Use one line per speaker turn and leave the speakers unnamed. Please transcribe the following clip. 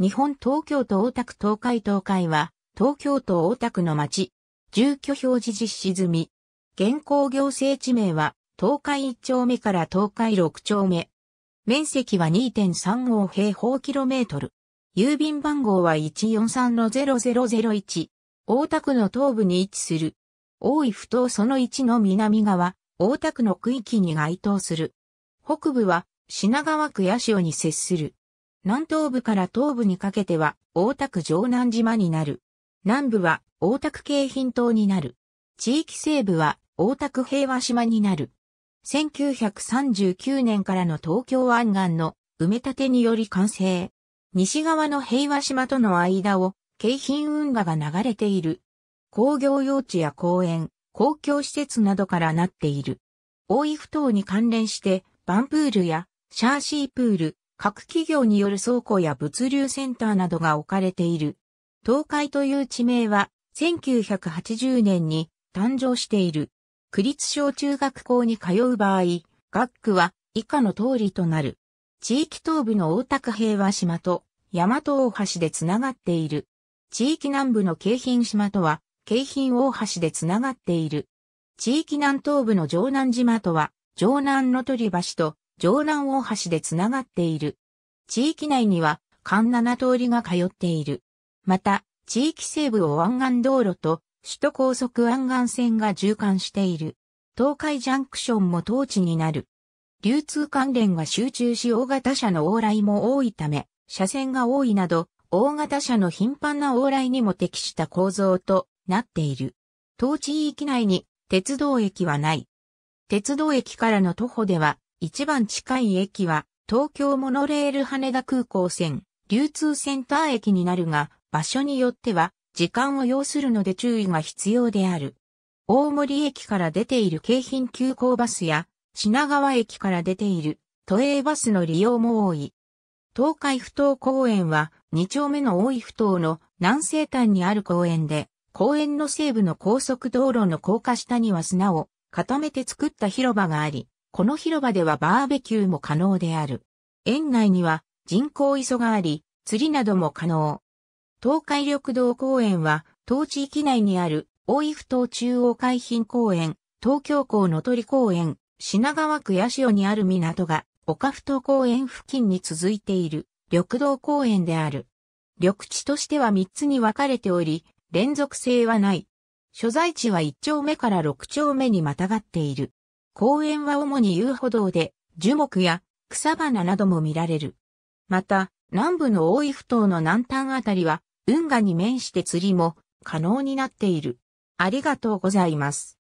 日本東京都大田区東海東海は、東京都大田区の町、住居表示実施済み。現行行政地名は、東海1丁目から東海6丁目。面積は2.35平方キロメートル。郵便番号は143-0001。大田区の東部に位置する。大井ふ頭その1の南側、大田区の区域に該当する。北部は品川区八潮に接する。南東部から東部にかけては大田区城南島になる。南部は大田区京浜島になる。地域西部は大田区平和島になる。1939年からの東京湾岸の埋め立てにより完成。西側の平和島との間を京浜運河が流れている。工業用地や公園、公共施設などからなっている。大井埠頭に関連して、バンプールやシャーシープール、各企業による倉庫や物流センターなどが置かれている。東海という地名は1980年に誕生している。区立小中学校に通う場合、学区は以下の通りとなる。地域東部の大田区平和島と大和大橋でつながっている。地域南部の京浜島とは京浜大橋でつながっている。地域南東部の城南島とは城南の鳥橋と城南大橋でつながっている。地域内には、関7通りが通っている。また、地域西部を湾岸道路と首都高速湾岸線が縦貫している。東海ジャンクションも当地になる。流通関連が集中し大型車の往来も多いため、車線が多いなど、大型車の頻繁な往来にも適した構造となっている。当地域内に鉄道駅はない。鉄道駅からの徒歩では一番近い駅は、東京モノレール羽田空港線、流通センター駅になるが、場所によっては、時間を要するので注意が必要である。大森駅から出ている京浜急行バスや、品川駅から出ている都営バスの利用も多い。東海不頭公園は、2丁目の大井不頭の南西端にある公園で、公園の西部の高速道路の高架下には砂を固めて作った広場があり、この広場ではバーベキューも可能である。園内には人工磯があり、釣りなども可能。東海緑道公園は、当地域内にある、大井ふ頭中央海浜公園、東京港の鳥公園、品川区八潮にある港が、岡ふ頭公園付近に続いている、緑道公園である。緑地としては3つに分かれており、連続性はない。所在地は1丁目から6丁目にまたがっている。公園は主に遊歩道で、樹木や草花なども見られる。また、南部の大井ふ頭の南端あたりは、運河に面して釣りも可能になっている。ありがとうございます。